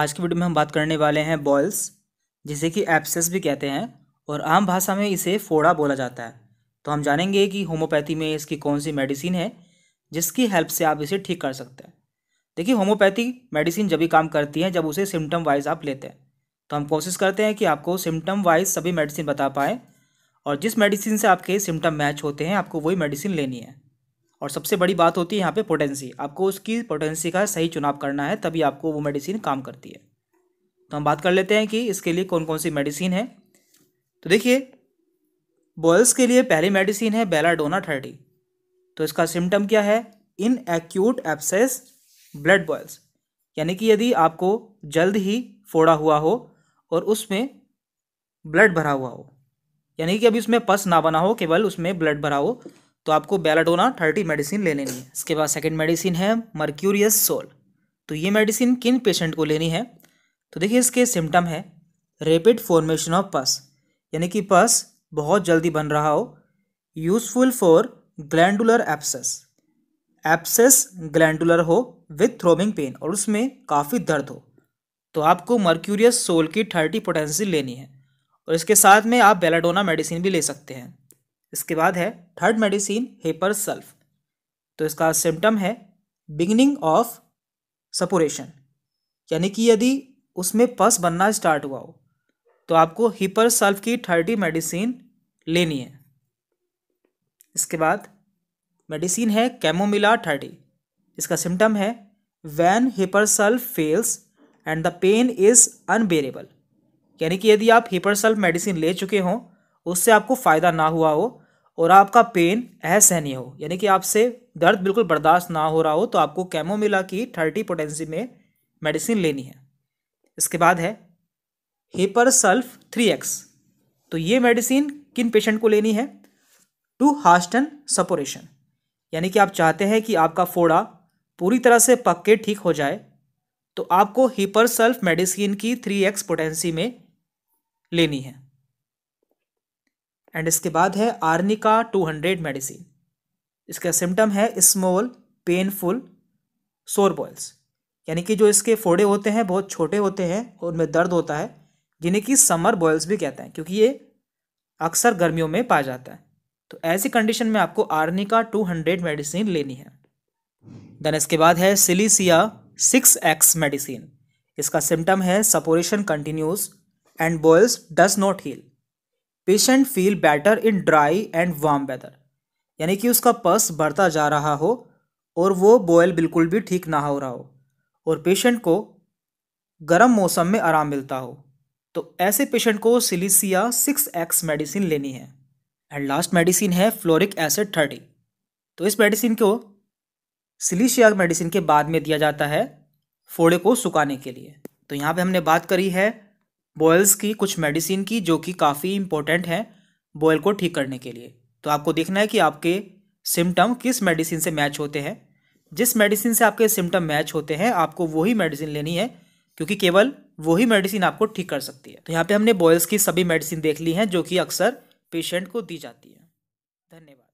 आज की वीडियो में हम बात करने वाले हैं बॉयल्स जिसे कि एप्सेस भी कहते हैं और आम भाषा में इसे फोड़ा बोला जाता है तो हम जानेंगे कि होम्योपैथी में इसकी कौन सी मेडिसिन है जिसकी हेल्प से आप इसे ठीक कर सकते हैं देखिए होम्योपैथी मेडिसिन जब भी काम करती है जब उसे सिम्टम वाइज आप लेते हैं तो हम कोशिश करते हैं कि आपको सिम्टम वाइज सभी मेडिसिन बता पाएँ और जिस मेडिसिन से आपके सिम्टम मैच होते हैं आपको वही मेडिसिन लेनी है और सबसे बड़ी बात होती है यहाँ पे पोटेंसी आपको उसकी पोटेंसी का सही चुनाव करना है तभी आपको वो मेडिसिन काम करती है तो हम बात कर लेते हैं कि इसके लिए कौन कौन सी मेडिसिन है तो देखिए बॉयल्स के लिए पहली मेडिसिन है बेलाडोना थर्टी तो इसका सिम्टम क्या है in acute abscess blood boils यानी कि यदि आपको जल्द ही फोड़ा हुआ हो और उसमें ब्लड भरा हुआ हो यानी कि अभी उसमें पस ना बना हो केवल उसमें ब्लड भरा हो तो आपको बेलाडोना थर्टी मेडिसिन ले लेनी है इसके बाद सेकेंड मेडिसिन है मर्क्यूरियस सोल तो ये मेडिसिन किन पेशेंट को लेनी है तो देखिए इसके सिम्टम है रेपिड फॉर्मेशन ऑफ पस यानी कि पस बहुत जल्दी बन रहा हो useful for glandular abscess abscess glandular हो विथ थ्रोबिंग पेन और उसमें काफ़ी दर्द हो तो आपको मर्क्यूरियस सोल की थर्टी पोटेंसी लेनी है और इसके साथ में आप बेलाडोना मेडिसिन भी ले सकते हैं इसके बाद है थर्ड मेडिसिन हेपर सल्फ तो इसका सिम्टम है बिगनिंग ऑफ सपोरेशन यानी कि यदि उसमें पस बनना स्टार्ट हुआ हो तो आपको हिपर सल्फ की थर्टी मेडिसिन लेनी है इसके बाद मेडिसिन है कैमोमिला थर्टी इसका सिम्टम है when Hepar sulph fails and the pain is unbearable यानी कि यदि आप हिपर सल्फ मेडिसिन ले चुके हों उससे आपको फ़ायदा ना हुआ हो और आपका पेन असहनीय हो यानी कि आपसे दर्द बिल्कुल बर्दाश्त ना हो रहा हो तो आपको कैमोमिला की थर्टी पोटेंसी में मेडिसिन लेनी है इसके बाद है हेपरसल्फ थ्री एक्स तो ये मेडिसिन किन पेशेंट को लेनी है टू हास्टन सपोरेशन यानी कि आप चाहते हैं कि आपका फोड़ा पूरी तरह से पक के ठीक हो जाए तो आपको हिपरसल्फ मेडिसिन की थ्री एक्स पोटेंसी में लेनी है एंड इसके बाद है आर्निका टू हंड्रेड मेडिसिन इसका सिम्टम है स्मॉल पेनफुल सोर बॉयल्स यानी कि जो इसके फोड़े होते हैं बहुत छोटे होते हैं और उनमें दर्द होता है जिन्हें कि समर बॉयल्स भी कहते हैं क्योंकि ये अक्सर गर्मियों में पाया जाता है तो ऐसी कंडीशन में आपको आर्निका टू हंड्रेड मेडिसिन लेनी है देन इसके बाद है सिलीसिया सिक्स एक्स मेडिसिन इसका सिम्टम है suppuration continuous and boils does not heal patient feel better in dry and warm weather यानी कि उसका पस बढ़ता जा रहा हो और वो बॉयल बिल्कुल भी ठीक ना हो रहा हो और पेशेंट को गर्म मौसम में आराम मिलता हो तो ऐसे पेशेंट को सिलिसिया सिक्स एक्स मेडिसिन लेनी है एंड लास्ट मेडिसिन है फ्लोरिक एसिड थर्टी तो इस मेडिसिन को सिलिशिया मेडिसिन के बाद में दिया जाता है फोड़े को सुखाने के लिए तो यहाँ पे हमने बात करी है बॉयल्स की कुछ मेडिसिन की जो कि काफ़ी इम्पोर्टेंट है बॉयल को ठीक करने के लिए तो आपको देखना है कि आपके सिम्टम किस मेडिसिन से मैच होते हैं जिस मेडिसिन से आपके सिम्टम मैच होते हैं आपको वही मेडिसिन लेनी है क्योंकि केवल वही मेडिसिन आपको ठीक कर सकती है तो यहाँ पे हमने बॉयल्स की सभी मेडिसिन देख ली हैं जो कि अक्सर पेशेंट को दी जाती है धन्यवाद